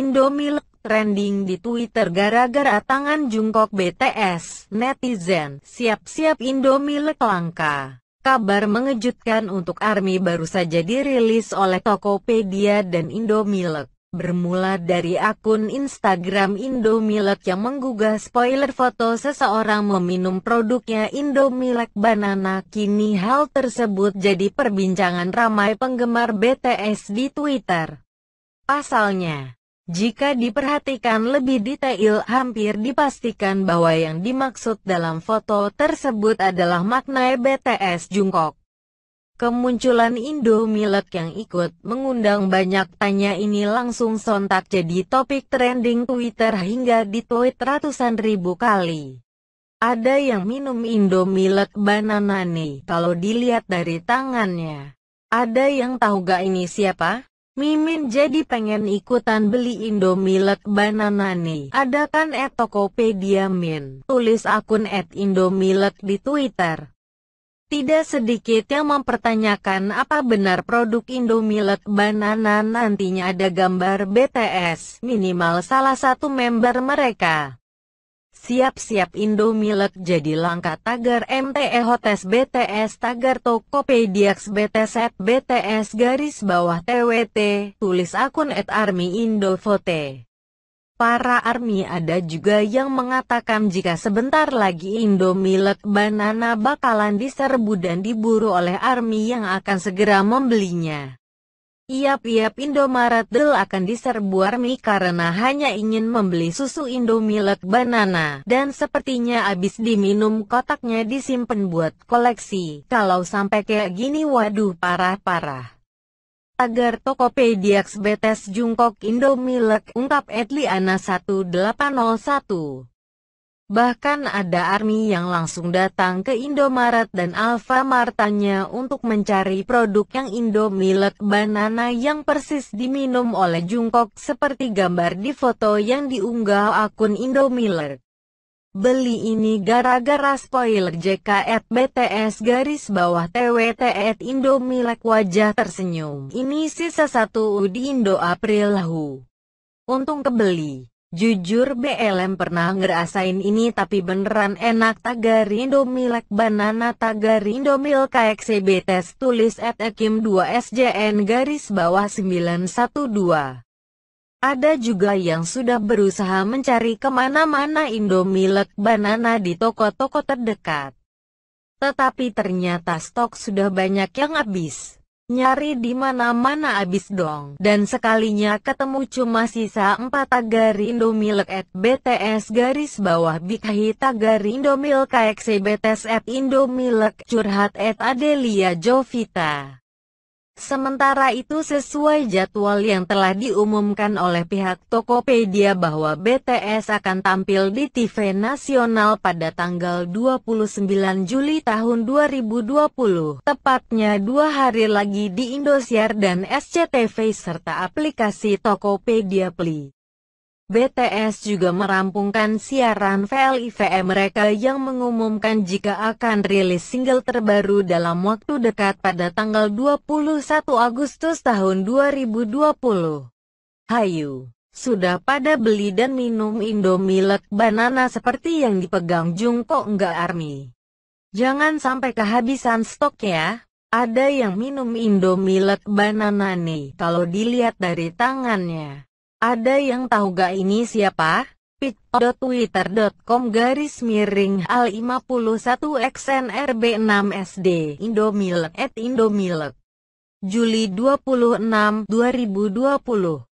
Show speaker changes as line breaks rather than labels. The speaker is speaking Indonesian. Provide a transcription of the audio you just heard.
Indomilk trending di Twitter gara-gara tangan jungkok BTS. Netizen, siap-siap Indomilk langka. Kabar mengejutkan untuk ARMY baru saja dirilis oleh Tokopedia dan Indomilk. Bermula dari akun Instagram Indomilk yang menggugah spoiler foto seseorang meminum produknya Indomilk Banana, kini hal tersebut jadi perbincangan ramai penggemar BTS di Twitter. Pasalnya, jika diperhatikan lebih detail hampir dipastikan bahwa yang dimaksud dalam foto tersebut adalah makna BTS Jungkook. Kemunculan Indo Milek yang ikut mengundang banyak tanya ini langsung sontak jadi topik trending Twitter hingga ditweet ratusan ribu kali. Ada yang minum Indo Milek banana nih kalau dilihat dari tangannya. Ada yang tahu gak ini siapa? Mimin jadi pengen ikutan beli Indomilk banana nih. Ada kan at Tokopedia Min? Tulis akun at Indomilk di Twitter. Tidak sedikit yang mempertanyakan apa benar produk Indomilk banana nantinya ada gambar BTS, minimal salah satu member mereka. Siap-siap Indomilek jadi langka tagar MTE Hotes BTS tagar Tokopedia BTS BTS garis bawah TWT, tulis akun at Army Indovote. Para ARMY ada juga yang mengatakan jika sebentar lagi Indomilek Banana bakalan diserbu dan diburu oleh ARMY yang akan segera membelinya. Iap-iap Indomaret Del akan diserbu Army karena hanya ingin membeli susu Indomilk Banana. Dan sepertinya abis diminum kotaknya disimpan buat koleksi. Kalau sampai kayak gini waduh parah-parah. Agar Tokopedia betes Jungkok Indomilk ungkap Edliana 1801. Bahkan ada ARMY yang langsung datang ke Indomaret dan Alfamartanya untuk mencari produk yang Indomilk Banana yang persis diminum oleh Jungkook seperti gambar di foto yang diunggah akun Indomilk. Beli ini gara-gara spoiler JK BTS garis bawah TWT at Indomilk wajah tersenyum. Ini sisa satu di Indo April Hu. Untung kebeli. Jujur BLM pernah ngerasain ini tapi beneran enak Indomie like banana tagar milk KXB tes tulis at ekim 2 SJN garis bawah 912. Ada juga yang sudah berusaha mencari kemana-mana Indomie banana di toko-toko terdekat. Tetapi ternyata stok sudah banyak yang habis. Nyari di mana-mana abis dong. Dan sekalinya ketemu cuma sisa 4 tagar Indomilk at BTS garis bawah Bikhi tagar Indomilk KXC BTS at Indomilk curhat at Adelia Jovita. Sementara itu sesuai jadwal yang telah diumumkan oleh pihak Tokopedia bahwa BTS akan tampil di TV nasional pada tanggal 29 Juli tahun 2020, tepatnya dua hari lagi di Indosiar dan SCTV serta aplikasi Tokopedia Play. BTS juga merampungkan siaran VLIVM mereka yang mengumumkan jika akan rilis single terbaru dalam waktu dekat pada tanggal 21 Agustus tahun 2020. Hayu, sudah pada beli dan minum Indomie Lek Banana seperti yang dipegang Jungkook enggak Army? Jangan sampai kehabisan stok ya. Ada yang minum Indomie Lek Banana nih kalau dilihat dari tangannya. Ada yang tahu gak ini siapa? pit.twitter.com garis miring al 51 xnrb 6 sd indomilk at indomilk Juli 26, 2020